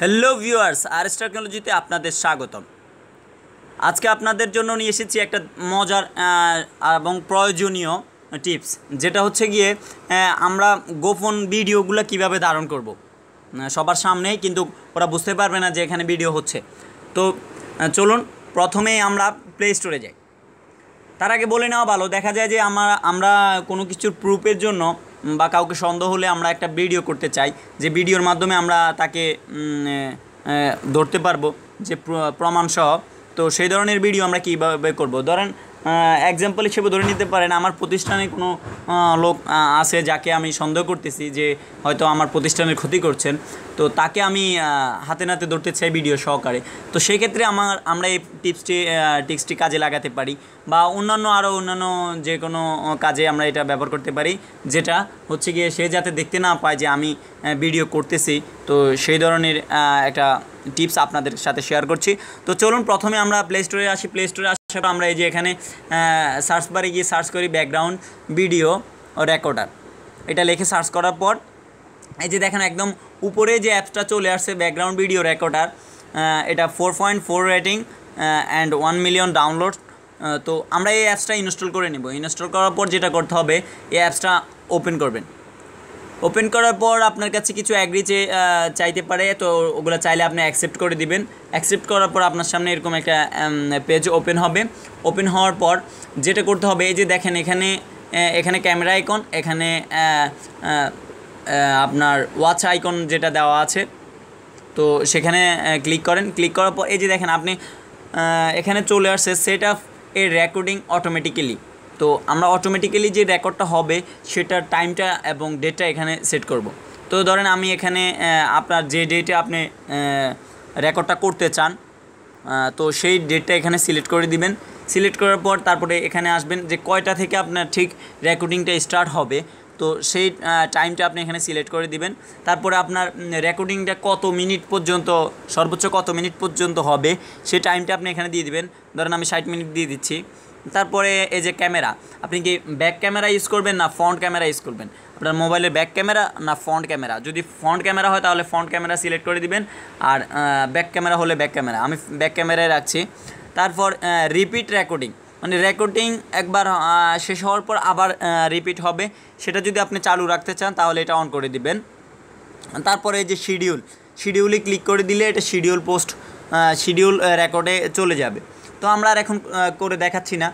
Hello viewers আর S টেকনোলজিতে আপনাদের স্বাগতম আজকে আপনাদের জন্য নিয়ে এসেছি একটা মজার এবং প্রয়োজনীয় টিপস যেটা হচ্ছে গিয়ে আমরা গোপন ভিডিওগুলো কিভাবে ধারণ করব। সবার সামনেই কিন্তু ওরা বুঝতে পারবে না যে এখানে ভিডিও হচ্ছে তো চলুন প্রথমেই আমরা প্লে স্টোরে যাই তার আগে বলে নেওয়া ভালো দেখা যায় যে আমরা আমরা কোনো কিছুর প্রুফের জন্য বা কাউকে সন্দেহ হলে আমরা একটা ভিডিও করতে চাই যে ভিডিওর মাধ্যমে আমরা তাকে ধরতে পারবো যে প্রমাণসহ তো সেই ধরনের ভিডিও আমরা কীভাবে করব ধরেন এক্সাম্পল হিসেবে ধরে নিতে পারেন আমার প্রতিষ্ঠানে কোনো লোক আছে যাকে আমি সন্দেহ করতেছি যে হয়তো আমার প্রতিষ্ঠানের ক্ষতি করছেন তো তাকে আমি হাতে নাতে ধরতে চাই ভিডিও সহকারে তো সেক্ষেত্রে আমার আমরা এই টিপসটি টিপসটি কাজে লাগাতে পারি বা অন্যান্য আরও অন্যান্য যে কোনো কাজে আমরা এটা ব্যবহার করতে পারি যেটা হচ্ছে গিয়ে সে যাতে দেখতে না পায় যে আমি ভিডিও করতেছি তো সেই ধরনের একটা টিপস আপনাদের সাথে শেয়ার করছি তো চলুন প্রথমে আমরা প্লে স্টোরে আসি প্লে স্টোরে সেটা আমরা এই যে এখানে সার্চ বারে গিয়ে সার্চ করি ব্যাকগ্রাউন্ড ভিডিও ও রেকর্ডার এটা লিখে সার্চ করার পর এই যে দেখেন একদম উপরে যে অ্যাপসটা চলে আসছে ব্যাকগ্রাউন্ড ভিডিও রেকর্ডার এটা four point four rating and one million download তো আমরা এই অ্যাপসটা ইনস্টল করে নেব ইনস্টল করার পর যেটা করতে হবে এই অ্যাপসটা ওপেন করবেন ওপেন করার পর আপনার কাছে কিছু অ্যাগ্রি চাইতে পারে তো ওগুলো চাইলে আপনি অ্যাকসেপ্ট করে দিবেন অ্যাকসেপ্ট করার পর আপনার সামনে এরকম একটা পেজ ওপেন হবে ওপেন হওয়ার পর যেটা করতে হবে এই যে দেখেন এখানে এখানে ক্যামেরা আইকন এখানে আপনার ওয়াচ আইকন যেটা দেওয়া আছে তো সেখানে ক্লিক করেন ক্লিক করার পর এই যে দেখেন আপনি এখানে চলে আসছে সেট আপ এ রেকর্ডিং অটোমেটিক্যালি তো আমরা অটোমেটিক্যালি যে রেকর্ডটা হবে সেটার টাইমটা এবং ডেটটা এখানে সেট করব তো ধরেন আমি এখানে আপনার যে ডেটে আপনি রেকর্ডটা করতে চান তো সেই ডেটটা এখানে সিলেক্ট করে দিবেন সিলেক্ট করার পর তারপরে এখানে আসবেন যে কয়টা থেকে আপনার ঠিক রেকর্ডিংটা স্টার্ট হবে তো সেই টাইমটা আপনি এখানে সিলেক্ট করে দিবেন তারপরে আপনার রেকর্ডিংটা কত মিনিট পর্যন্ত সর্বোচ্চ কত মিনিট পর্যন্ত হবে সেই টাইমটা আপনি এখানে দিয়ে দিবেন ধরেন আমি ষাট মিনিট দিয়ে দিচ্ছি তারপরে এই যে ক্যামেরা আপনি কি ব্যাক ক্যামেরা ইউজ করবেন না ফ্রন্ট ক্যামেরা ইউজ করবেন আপনার মোবাইলের ব্যাক ক্যামেরা না ফ্রন্ট ক্যামেরা যদি ফ্রন্ট ক্যামেরা হয় তাহলে ফ্রন্ট ক্যামেরা সিলেক্ট করে দিবেন আর ব্যাক ক্যামেরা হলে ব্যাক ক্যামেরা আমি ব্যাক ক্যামেরায় রাখছি তারপর রিপিট রেকর্ডিং মানে রেকর্ডিং একবার শেষ হওয়ার পর আবার রিপিট হবে সেটা যদি আপনি চালু রাখতে চান তাহলে এটা অন করে দিবেন তারপরে এই যে শিডিউল শিডিউলে ক্লিক করে দিলে এটা শিডিউল পোস্ট শিডিউল রেকর্ডে চলে যাবে তো আমরা আর এখন করে দেখাচ্ছি না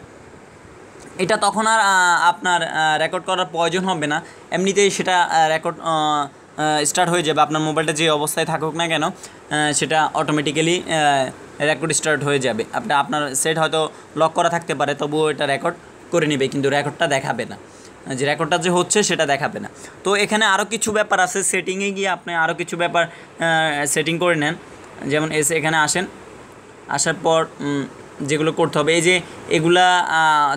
এটা তখন আর আপনার রেকর্ড করার প্রয়োজন হবে না এমনিতেই সেটা রেকর্ড স্টার্ট হয়ে যাবে আপনার মোবাইলটা যে অবস্থায় থাকুক না কেন সেটা অটোমেটিক্যালি রেকর্ড স্টার্ট হয়ে যাবে আপনি আপনার সেট হয়তো লক করা থাকতে পারে তবুও এটা রেকর্ড করে নেবে কিন্তু রেকর্ডটা দেখাবে না যে রেকর্ডটা যে হচ্ছে সেটা দেখাবে না তো এখানে আরও কিছু ব্যাপার আছে সেটিংয়ে গিয়ে আপনি আরও কিছু ব্যাপার সেটিং করে নেন যেমন এসে এখানে আসেন আসার পর যেগুলো করতে হবে এই যে এগুলা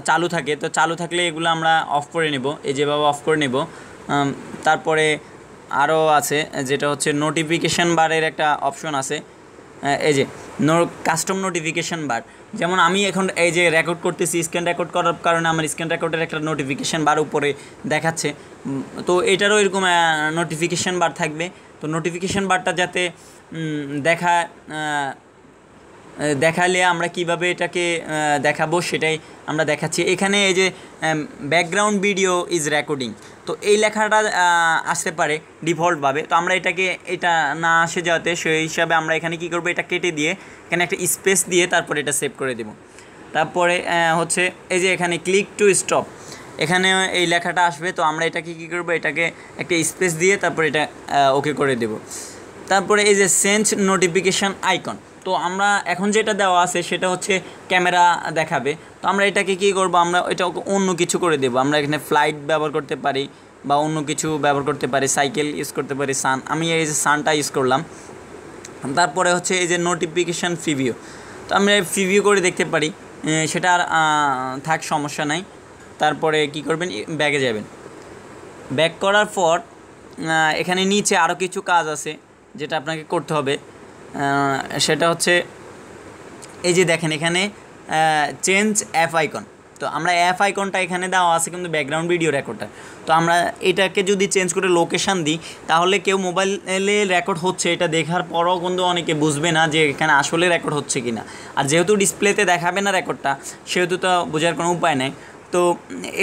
চালু থাকে তো চালু থাকলে এগুলো আমরা অফ করে নেব এই যেভাবে অফ করে নেব তারপরে আরও আছে যেটা হচ্ছে নোটিফিকেশান বারের একটা অপশন আছে এই যে নো কাস্টম নোটিফিকেশান বার যেমন আমি এখন এই যে রেকর্ড করতেছি স্ক্যান রেকর্ড করার কারণে আমার স্ক্যান রেকর্ডের একটা নোটিফিকেশান বার উপরে দেখাচ্ছে তো এটারও এরকম নোটিফিকেশান বার থাকবে তো নোটিফিকেশান বারটা যাতে দেখা দেখালে আমরা কিভাবে এটাকে দেখাবো সেটাই আমরা দেখাচ্ছি এখানে এই যে ব্যাকগ্রাউন্ড ভিডিও ইজ রেকর্ডিং তো এই লেখাটা আসতে পারে ডিফল্টভাবে তো আমরা এটাকে এটা না আসে যাতে সেই হিসাবে আমরা এখানে কি করব এটা কেটে দিয়ে এখানে একটা স্পেস দিয়ে তারপরে এটা সেভ করে দেব তারপরে হচ্ছে এই যে এখানে ক্লিক টু স্টপ এখানে এই লেখাটা আসবে তো আমরা এটাকে কী করবো এটাকে একটা স্পেস দিয়ে তারপরে এটা ওকে করে দেব তারপরে এই যে সেন্স নোটিফিকেশান আইকন তো আমরা এখন যেটা দেওয়া আছে সেটা হচ্ছে ক্যামেরা দেখাবে তো আমরা এটাকে কি করব আমরা এটা অন্য কিছু করে দেব আমরা এখানে ফ্লাইট ব্যবহার করতে পারি বা অন্য কিছু ব্যবহার করতে পারি সাইকেল ইউজ করতে পারি সান আমি এই যে সানটা ইউজ করলাম তারপরে হচ্ছে এই যে নোটিফিকেশান ফিভিও তো আমরা ফিভিও করে দেখতে পারি সেটা আর থাক সমস্যা নাই তারপরে কি করবেন ব্যাগে যাবেন ব্যাক করার পর এখানে নিচে আরও কিছু কাজ আছে যেটা আপনাকে করতে হবে সেটা হচ্ছে এই যে দেখেন এখানে চেঞ্জ অ্যাফ আইকন তো আমরা অ্যাফ আইকনটা এখানে দেওয়া আছে কিন্তু ব্যাকগ্রাউন্ড ভিডিও রেকর্ডটা তো আমরা এটাকে যদি চেঞ্জ করে লোকেশান দিই তাহলে কেউ মোবাইলে রেকর্ড হচ্ছে এটা দেখার পরও কিন্তু অনেকে বুঝবে না যে এখানে আসলে রেকর্ড হচ্ছে কি না আর যেহেতু ডিসপ্লেতে দেখাবে না রেকর্ডটা সেহেতু তো বোঝার কোনো উপায় নেই তো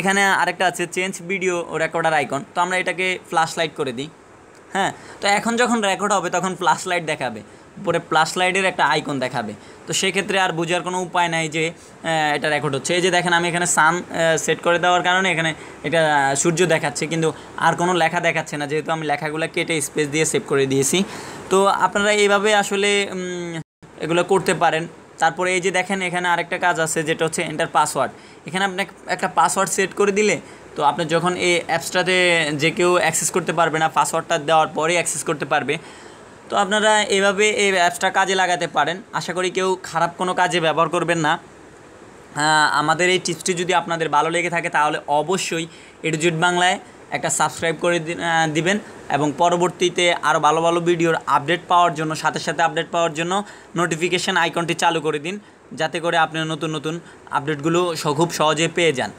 এখানে আরেকটা আছে চেঞ্জ ভিডিও রেকর্ডার আইকন তো আমরা এটাকে ফ্ল্যাশ লাইট করে দিই হ্যাঁ তো এখন যখন রেকর্ড হবে তখন ফ্ল্যাশ লাইট দেখাবে উপরে প্লাস লাইটের একটা আইকন দেখাবে তো সেক্ষেত্রে আর বোঝার কোনো উপায় নাই যে এটা রেকর্ড হচ্ছে এই যে দেখেন আমি এখানে সান সেট করে দেওয়ার কারণে এখানে এটা সূর্য দেখাচ্ছে কিন্তু আর কোনো লেখা দেখাচ্ছে না যেহেতু আমি লেখাগুলো কেটে স্পেস দিয়ে সেভ করে দিয়েছি তো আপনারা এইভাবে আসলে এগুলো করতে পারেন তারপরে এই যে দেখেন এখানে আরেকটা কাজ আছে যেটা হচ্ছে এন্টার পাসওয়ার্ড এখানে আপনি একটা পাসওয়ার্ড সেট করে দিলে তো আপনি যখন এই অ্যাপসটাতে যে কেউ অ্যাক্সেস করতে পারবে না পাসওয়ার্ডটা দেওয়ার পরেই অ্যাক্সেস করতে পারবে তো আপনারা এভাবে এই অ্যাপসটা কাজে লাগাতে পারেন আশা করি কেউ খারাপ কোনো কাজে ব্যবহার করবেন না হ্যাঁ, আমাদের এই টিপসটি যদি আপনাদের ভালো লেগে থাকে তাহলে অবশ্যই এডুজিট বাংলায় একটা সাবস্ক্রাইব করে দিবেন এবং পরবর্তীতে আরও ভালো ভালো ভিডিওর আপডেট পাওয়ার জন্য সাথে সাথে আপডেট পাওয়ার জন্য নোটিফিকেশান আইকনটি চালু করে দিন যাতে করে আপনি নতুন নতুন আপডেটগুলো খুব সহজে পেয়ে যান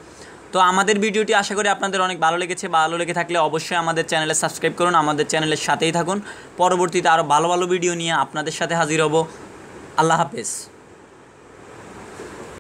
তো আমাদের ভিডিওটি আশা করি আপনাদের অনেক ভালো লেগেছে ভালো লেগে থাকলে অবশ্যই আমাদের চ্যানেলে সাবস্ক্রাইব করুন আমাদের চ্যানেলের সাথেই থাকুন পরবর্তীতে আরও ভালো ভালো ভিডিও নিয়ে আপনাদের সাথে হাজির হব আল্লাহ হাফেজ